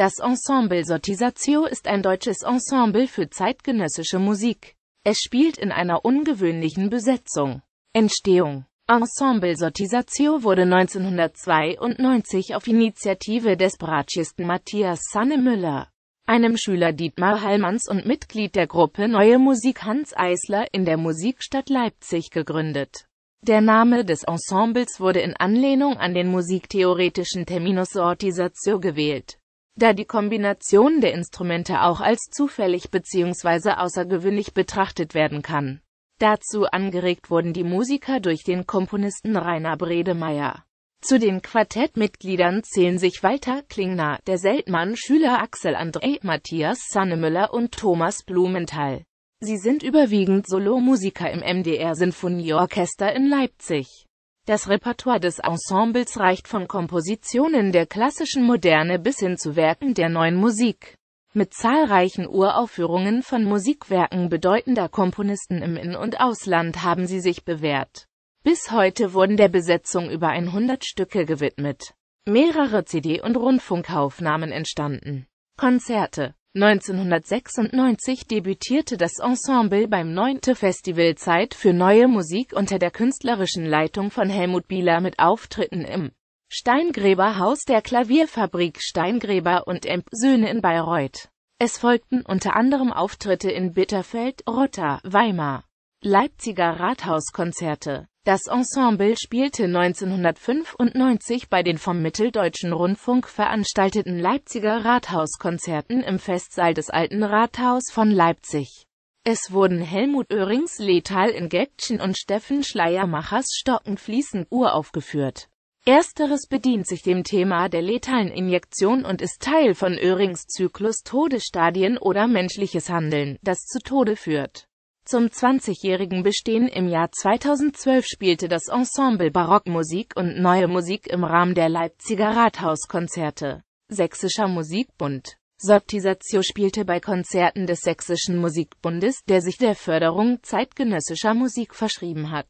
Das Ensemble Sortisatio ist ein deutsches Ensemble für zeitgenössische Musik. Es spielt in einer ungewöhnlichen Besetzung. Entstehung Ensemble Sortisatio wurde 1992 auf Initiative des Bratschisten Matthias Sanne-Müller, einem Schüler Dietmar Hallmanns und Mitglied der Gruppe Neue Musik Hans Eisler in der Musikstadt Leipzig gegründet. Der Name des Ensembles wurde in Anlehnung an den musiktheoretischen Terminus Sortisatio gewählt da die Kombination der Instrumente auch als zufällig bzw. außergewöhnlich betrachtet werden kann. Dazu angeregt wurden die Musiker durch den Komponisten Rainer Bredemeyer. Zu den Quartettmitgliedern zählen sich Walter Klingner, der Seltmann-Schüler Axel André, Matthias Sannemüller und Thomas Blumenthal. Sie sind überwiegend Solomusiker im MDR Sinfonieorchester in Leipzig. Das Repertoire des Ensembles reicht von Kompositionen der klassischen Moderne bis hin zu Werken der neuen Musik. Mit zahlreichen Uraufführungen von Musikwerken bedeutender Komponisten im In- und Ausland haben sie sich bewährt. Bis heute wurden der Besetzung über 100 Stücke gewidmet. Mehrere CD- und Rundfunkaufnahmen entstanden. Konzerte 1996 debütierte das Ensemble beim 9. Festival Zeit für Neue Musik unter der künstlerischen Leitung von Helmut Bieler mit Auftritten im Steingräberhaus der Klavierfabrik Steingräber und Emp Söhne in Bayreuth. Es folgten unter anderem Auftritte in Bitterfeld, Rotter, Weimar, Leipziger Rathauskonzerte. Das Ensemble spielte 1995 bei den vom Mitteldeutschen Rundfunk veranstalteten Leipziger Rathauskonzerten im Festsaal des Alten Rathaus von Leipzig. Es wurden Helmut Oehrings Lethal Injection und Steffen Schleiermachers Stocken fließend uraufgeführt. Ersteres bedient sich dem Thema der letalen Injektion und ist Teil von Oehrings Zyklus Todestadien oder menschliches Handeln, das zu Tode führt. Zum 20-jährigen Bestehen im Jahr 2012 spielte das Ensemble Barockmusik und Neue Musik im Rahmen der Leipziger Rathauskonzerte. Sächsischer Musikbund Sortisatio spielte bei Konzerten des Sächsischen Musikbundes, der sich der Förderung zeitgenössischer Musik verschrieben hat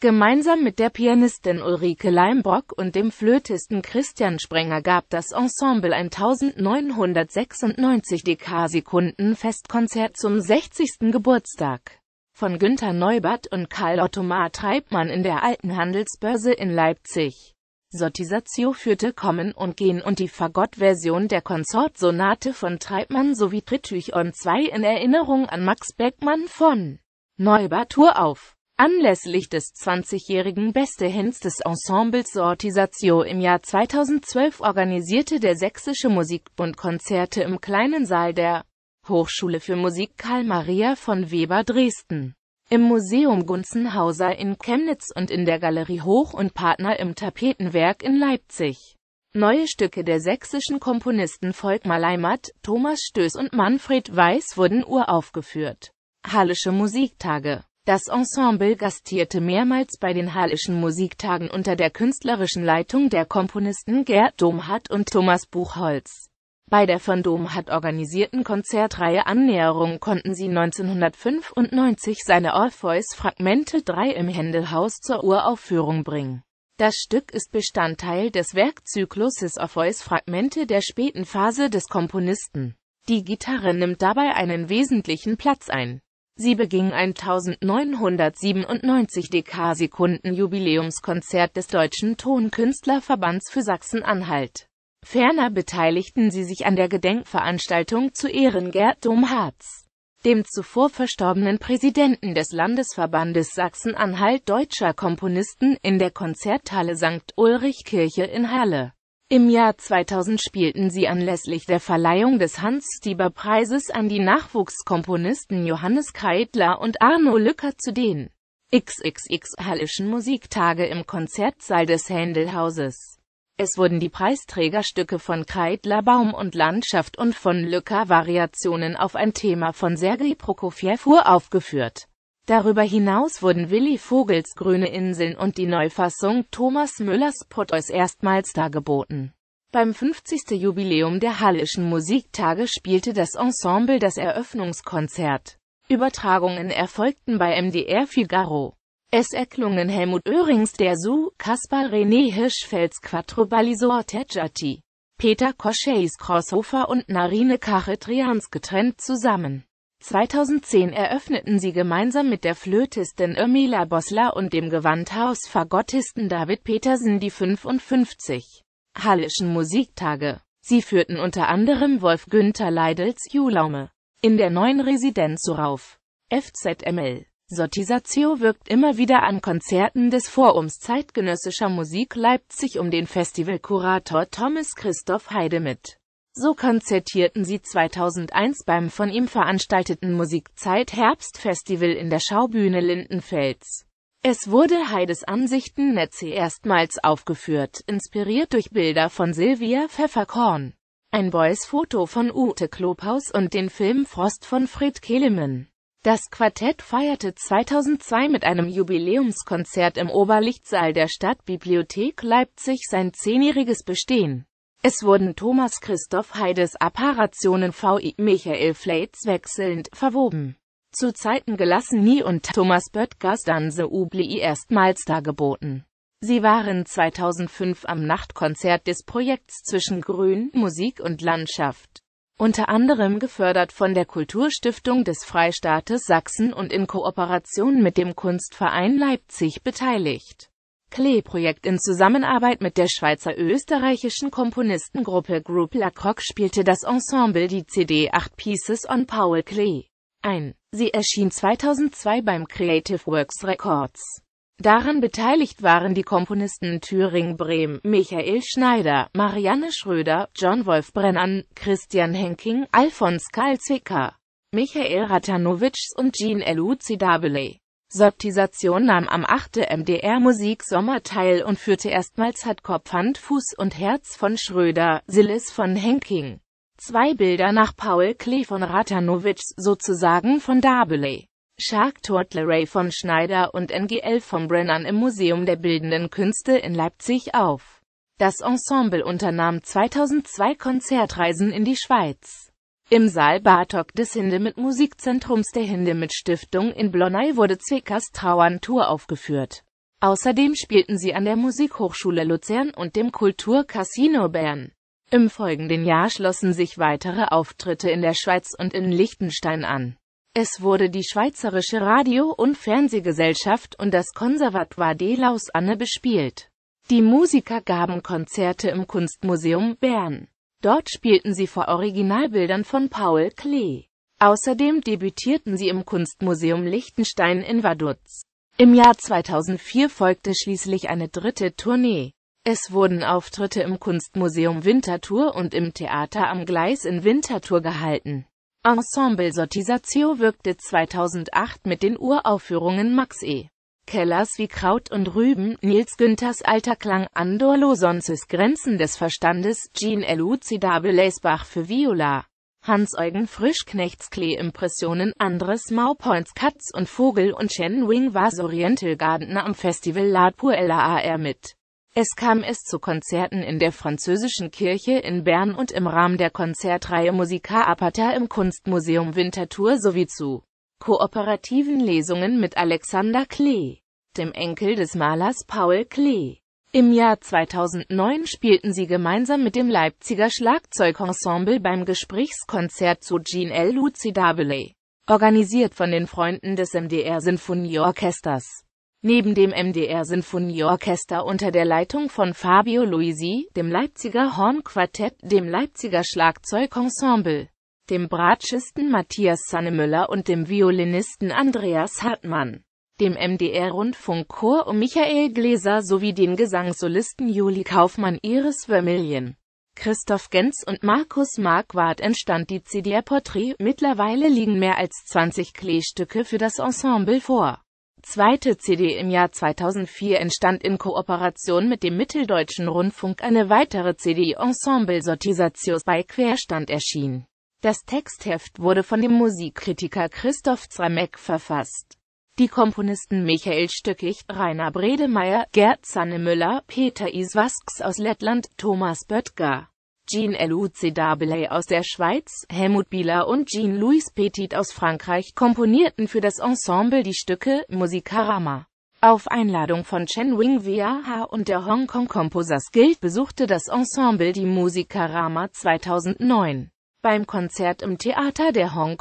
Gemeinsam mit der Pianistin Ulrike Leimbrock und dem Flötisten Christian Sprenger gab das Ensemble ein 1996 dk sekunden Festkonzert zum 60. Geburtstag von Günter Neubert und Karl Ottomar Treibmann in der Alten Handelsbörse in Leipzig. Sortisatio führte Kommen und Gehen und die Fagott-Version der Konsortsonate von Treibmann sowie Trittüch Tritychon 2 in Erinnerung an Max Beckmann von Neubert Tour auf. Anlässlich des 20-jährigen Beste-Hits des Ensembles Sortisatio im Jahr 2012 organisierte der Sächsische Musikbund Konzerte im Kleinen Saal der Hochschule für Musik Karl Maria von Weber Dresden. Im Museum Gunzenhauser in Chemnitz und in der Galerie Hoch und Partner im Tapetenwerk in Leipzig. Neue Stücke der sächsischen Komponisten Volkmar Leimert, Thomas Stöß und Manfred Weiß wurden uraufgeführt. Hallische Musiktage das Ensemble gastierte mehrmals bei den Hallischen Musiktagen unter der künstlerischen Leitung der Komponisten Gerd Domhardt und Thomas Buchholz. Bei der von Domhardt organisierten Konzertreihe Annäherung konnten sie 1995 seine Orpheus Fragmente 3 im Händelhaus zur Uraufführung bringen. Das Stück ist Bestandteil des Werkzykluses Orpheus Fragmente der späten Phase des Komponisten. Die Gitarre nimmt dabei einen wesentlichen Platz ein. Sie beging ein 1997 dk sekunden Jubiläumskonzert des Deutschen Tonkünstlerverbands für Sachsen-Anhalt. Ferner beteiligten sie sich an der Gedenkveranstaltung zu Ehren Gerd Domharz, dem zuvor verstorbenen Präsidenten des Landesverbandes Sachsen-Anhalt deutscher Komponisten in der Konzerthalle St. Ulrich Kirche in Halle. Im Jahr 2000 spielten sie anlässlich der Verleihung des Hans-Stieber-Preises an die Nachwuchskomponisten Johannes Kreidler und Arno Lücker zu den XXX Hallischen Musiktage im Konzertsaal des Händelhauses. Es wurden die Preisträgerstücke von Kreidler Baum und Landschaft und von Lücker Variationen auf ein Thema von Sergei Prokofjew uraufgeführt. Darüber hinaus wurden Willi Vogels Grüne Inseln und die Neufassung Thomas Müllers Potteus erstmals dargeboten. Beim 50. Jubiläum der Hallischen Musiktage spielte das Ensemble das Eröffnungskonzert. Übertragungen erfolgten bei MDR Figaro. Es erklungen Helmut Oehrings der Su, Kaspar René Hirschfelds Quattro Balisor Tejati, Peter Koscheis Crosshofer und Narine Kachetrians getrennt zusammen. 2010 eröffneten sie gemeinsam mit der Flötistin Irmila Bosler und dem Gewandhaus-Fagottisten David Petersen die 55 Hallischen Musiktage. Sie führten unter anderem Wolf Günther Leidels Julaume in der neuen Residenz rauf. FZML Sotisatio wirkt immer wieder an Konzerten des Forums zeitgenössischer Musik Leipzig um den Festivalkurator Thomas Christoph Heide mit. So konzertierten sie 2001 beim von ihm veranstalteten Musikzeit Herbstfestival in der Schaubühne Lindenfels. Es wurde Heides Ansichten Netze erstmals aufgeführt, inspiriert durch Bilder von Sylvia Pfefferkorn. Ein Boys-Foto von Ute Klophaus und den Film Frost von Fred Kelemann. Das Quartett feierte 2002 mit einem Jubiläumskonzert im Oberlichtsaal der Stadtbibliothek Leipzig sein zehnjähriges Bestehen. Es wurden Thomas Christoph Heides Apparationen V.I. Michael Flates wechselnd verwoben. Zu Zeiten gelassen Nie und Thomas Böttgers Danse Ubli erstmals dargeboten. Sie waren 2005 am Nachtkonzert des Projekts zwischen Grün, Musik und Landschaft. Unter anderem gefördert von der Kulturstiftung des Freistaates Sachsen und in Kooperation mit dem Kunstverein Leipzig beteiligt. Klee-Projekt in Zusammenarbeit mit der schweizer-österreichischen Komponistengruppe Group Lacroix spielte das Ensemble die CD 8 Pieces on Paul Klee ein. Sie erschien 2002 beim Creative Works Records. Daran beteiligt waren die Komponisten Thüring Brehm, Michael Schneider, Marianne Schröder, John Wolf Brennan, Christian Henking, Alfons Karl Zwicker, Michael Ratanowitsch und Jean Elucidabele. Sortisation nahm am 8. MDR Musik Sommer teil und führte erstmals Hardcore Hand, Fuß und Herz von Schröder, Sillis von Henking. Zwei Bilder nach Paul Klee von Ratanowitsch, sozusagen von Dabele. Shark Ray von Schneider und NGL von Brennan im Museum der Bildenden Künste in Leipzig auf. Das Ensemble unternahm 2002 Konzertreisen in die Schweiz. Im Saal Bartok des Hindemith Musikzentrums der Hindemith Stiftung in Blonay wurde Zwickers Trauerntour aufgeführt. Außerdem spielten sie an der Musikhochschule Luzern und dem Kulturcasino Bern. Im folgenden Jahr schlossen sich weitere Auftritte in der Schweiz und in Liechtenstein an. Es wurde die Schweizerische Radio- und Fernsehgesellschaft und das Konservatoire de Lausanne bespielt. Die Musiker gaben Konzerte im Kunstmuseum Bern. Dort spielten sie vor Originalbildern von Paul Klee. Außerdem debütierten sie im Kunstmuseum Liechtenstein in Vaduz. Im Jahr 2004 folgte schließlich eine dritte Tournee. Es wurden Auftritte im Kunstmuseum Winterthur und im Theater am Gleis in Winterthur gehalten. Ensemble Sotisazio wirkte 2008 mit den Uraufführungen Max E. Kellers wie Kraut und Rüben, Nils Günthers alter Klang, Andor Losonses Grenzen des Verstandes, Jean Elucidable Lesbach für Viola, Hans-Eugen Frischknechts Klee-Impressionen, Andres Maupoints Katz und Vogel und Chen Wing was Oriental Gardener am Festival La Puella AR mit. Es kam es zu Konzerten in der französischen Kirche in Bern und im Rahmen der Konzertreihe Musica Apata im Kunstmuseum Winterthur sowie zu Kooperativen Lesungen mit Alexander Klee, dem Enkel des Malers Paul Klee. Im Jahr 2009 spielten sie gemeinsam mit dem Leipziger Schlagzeugensemble beim Gesprächskonzert zu Jean L. Lucidabile, organisiert von den Freunden des MDR Sinfonieorchesters. Neben dem MDR Sinfonieorchester unter der Leitung von Fabio Luisi, dem Leipziger Hornquartett, dem Leipziger Schlagzeugensemble dem Bratschisten Matthias Sannemüller und dem Violinisten Andreas Hartmann, dem MDR-Rundfunkchor um Michael Gläser sowie den Gesangssolisten Juli Kaufmann Iris Vermilien. Christoph Genz und Markus Marquardt entstand die cdr Porträt. Mittlerweile liegen mehr als 20 Kleestücke für das Ensemble vor. Zweite CD im Jahr 2004 entstand in Kooperation mit dem Mitteldeutschen Rundfunk eine weitere CD Ensemble Sortisatius bei Querstand erschien das Textheft wurde von dem Musikkritiker Christoph Zremek verfasst. Die Komponisten Michael Stückig, Rainer Bredemeyer, Gerd Sannemüller, Peter Iswasks aus Lettland, Thomas Böttger, jean L.U.C. Dabeley aus der Schweiz, Helmut Bieler und Jean-Louis Petit aus Frankreich komponierten für das Ensemble die Stücke Musikarama. Auf Einladung von Chen Wing Viaha und der Hongkong Composers Guild besuchte das Ensemble die Musikarama 2009. Beim Konzert im Theater der Hong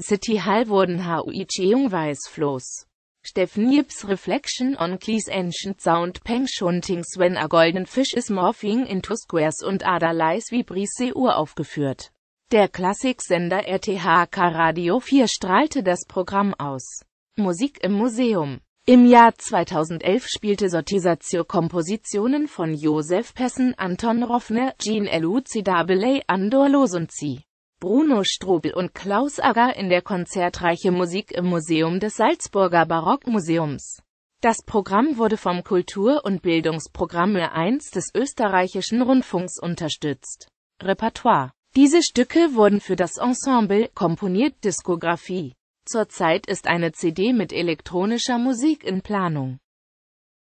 City Hall wurden Hui Cheung Weißfloß, Stephen Yips Reflection on Cleese Ancient Sound Peng Shuntings When a Golden Fish is Morphing into Squares und Ada Lies wie Uhr aufgeführt. Der Klassiksender RTHK Radio 4 strahlte das Programm aus. Musik im Museum im Jahr 2011 spielte Sortisatio Kompositionen von Josef Pessen, Anton Roffner, Jean Elucidabile, Andor Losunzi, Bruno Strobel und Klaus Agger in der konzertreiche Musik im Museum des Salzburger Barockmuseums. Das Programm wurde vom Kultur- und Bildungsprogramm 1 des österreichischen Rundfunks unterstützt. Repertoire Diese Stücke wurden für das Ensemble komponiert Diskografie Zurzeit ist eine CD mit elektronischer Musik in Planung.